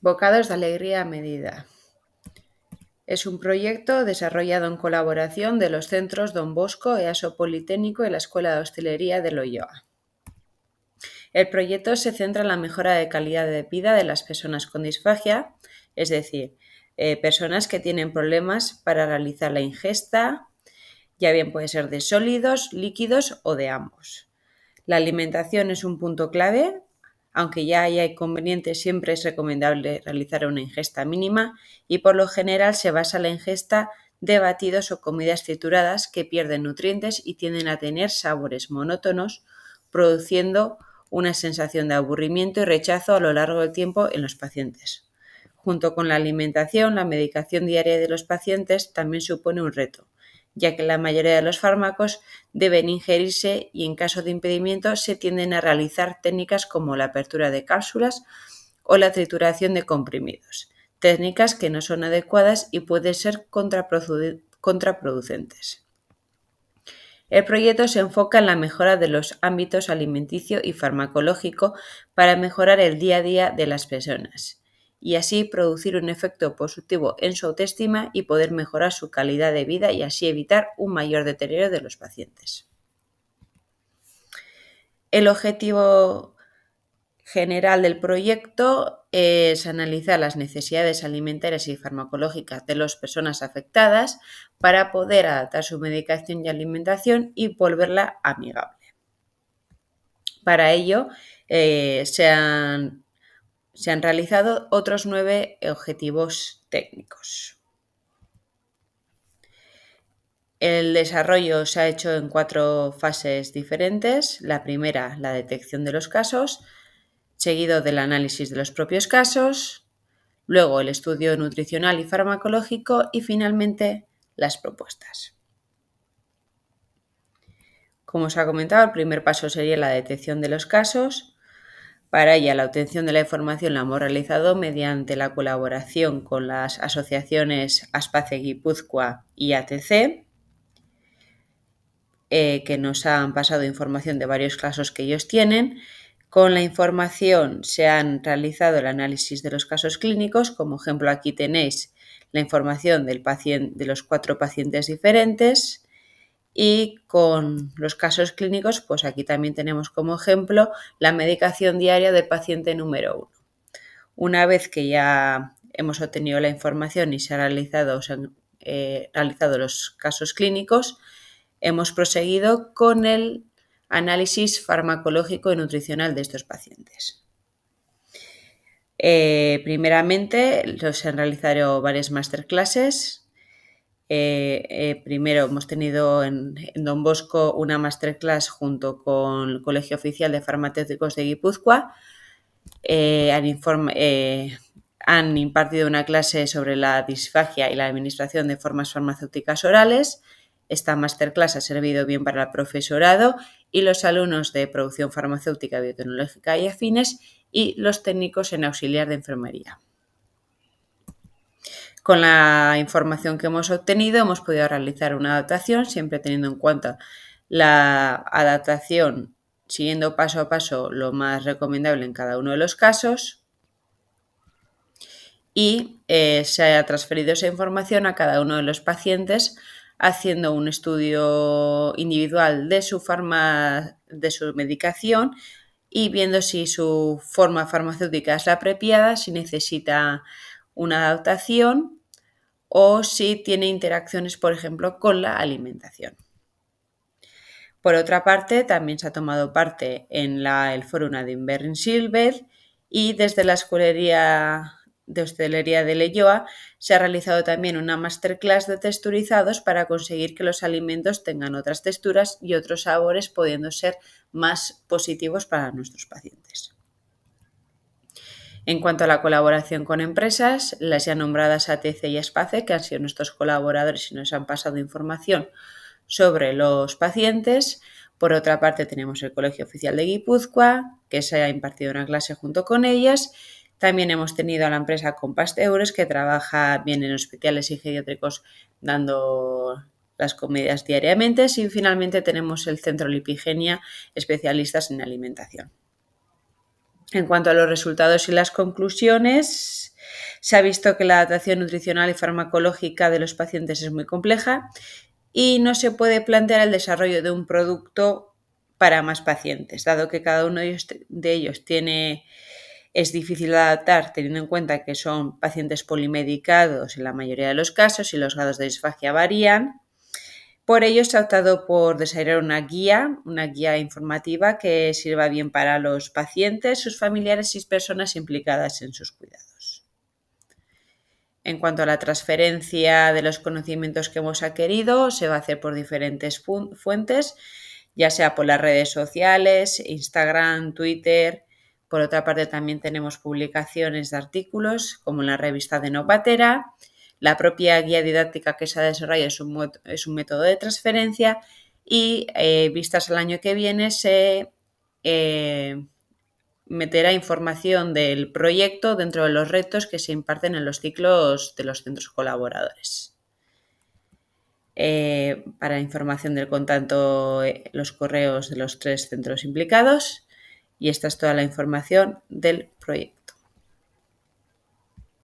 Bocados de Alegría a Medida. Es un proyecto desarrollado en colaboración de los centros Don Bosco, EASO Politécnico y la Escuela de Hostelería de Loyoa. El proyecto se centra en la mejora de calidad de vida de las personas con disfagia, es decir, eh, personas que tienen problemas para realizar la ingesta, ya bien puede ser de sólidos, líquidos o de ambos. La alimentación es un punto clave aunque ya haya inconvenientes, siempre es recomendable realizar una ingesta mínima y por lo general se basa la ingesta de batidos o comidas trituradas que pierden nutrientes y tienden a tener sabores monótonos, produciendo una sensación de aburrimiento y rechazo a lo largo del tiempo en los pacientes. Junto con la alimentación, la medicación diaria de los pacientes también supone un reto, ya que la mayoría de los fármacos deben ingerirse y en caso de impedimento se tienden a realizar técnicas como la apertura de cápsulas o la trituración de comprimidos, técnicas que no son adecuadas y pueden ser contraproducentes. El proyecto se enfoca en la mejora de los ámbitos alimenticio y farmacológico para mejorar el día a día de las personas y así producir un efecto positivo en su autoestima y poder mejorar su calidad de vida y así evitar un mayor deterioro de los pacientes. El objetivo general del proyecto es analizar las necesidades alimentarias y farmacológicas de las personas afectadas para poder adaptar su medicación y alimentación y volverla amigable. Para ello, eh, se han se han realizado otros nueve objetivos técnicos. El desarrollo se ha hecho en cuatro fases diferentes. La primera, la detección de los casos, seguido del análisis de los propios casos, luego el estudio nutricional y farmacológico y finalmente las propuestas. Como os ha comentado, el primer paso sería la detección de los casos, para ella la obtención de la información la hemos realizado mediante la colaboración con las asociaciones Aspace Guipúzcoa y ATC, eh, que nos han pasado información de varios casos que ellos tienen. Con la información se han realizado el análisis de los casos clínicos, como ejemplo aquí tenéis la información del paciente, de los cuatro pacientes diferentes, y con los casos clínicos, pues aquí también tenemos como ejemplo la medicación diaria del paciente número uno. Una vez que ya hemos obtenido la información y se han realizado, eh, los casos clínicos, hemos proseguido con el análisis farmacológico y nutricional de estos pacientes. Eh, primeramente, se han realizado varias masterclasses eh, eh, primero hemos tenido en, Don Bosco una masterclass junto con el Colegio Oficial de Farmacéuticos de Guipúzcoa. Eh, han, impartido una clase sobre la disfagia y la administración de formas farmacéuticas orales. Esta masterclass ha servido bien para el profesorado y los alumnos de producción farmacéutica, biotecnológica y afines y los técnicos en auxiliar de enfermería. Con la información que hemos obtenido hemos podido realizar una adaptación, siempre teniendo en cuenta la adaptación, siguiendo paso a paso lo más recomendable en cada uno de los casos. Y eh, se ha transferido esa información a cada uno de los pacientes haciendo un estudio individual de su, de su medicación y viendo si su forma farmacéutica es la apropiada, si necesita una adaptación o si tiene interacciones, por ejemplo, con la alimentación. Por otra parte, también se ha tomado parte en la, el Foro de Invern Silver y desde la Escuelería de Hostelería de Leyoa se ha realizado también una masterclass de texturizados para conseguir que los alimentos tengan otras texturas y otros sabores, pudiendo ser más positivos para nuestros pacientes. En cuanto a la colaboración con empresas, las ya nombradas ATC y Espace, que han sido nuestros colaboradores y nos han pasado información sobre los pacientes. Por otra parte, tenemos el Colegio Oficial de Guipúzcoa, que se ha impartido una clase junto con ellas. También hemos tenido a la empresa Compasteures que trabaja bien en hospitales y geriátricos dando las comidas diariamente. Y finalmente tenemos el Centro Lipigenia, especialistas en alimentación. En cuanto a los resultados y las conclusiones, se ha visto que la adaptación nutricional y farmacológica de los pacientes es muy compleja y no se puede plantear el desarrollo de un producto para más pacientes, dado que cada uno de ellos tiene es difícil adaptar teniendo en cuenta que son pacientes polimedicados en la mayoría de los casos y los grados de disfagia varían. Por ello, se ha optado por desarrollar una guía, una guía informativa que sirva bien para los pacientes, sus familiares y personas implicadas en sus cuidados. En cuanto a la transferencia de los conocimientos que hemos adquirido, se va a hacer por diferentes fuentes, ya sea por las redes sociales, Instagram, Twitter. Por otra parte, también tenemos publicaciones de artículos, como la revista de Novatera la propia guía didáctica que se desarrolla es un, es un método de transferencia y eh, vistas al año que viene se eh, meterá información del proyecto dentro de los retos que se imparten en los ciclos de los centros colaboradores. Eh, para información del contacto, los correos de los tres centros implicados y esta es toda la información del proyecto.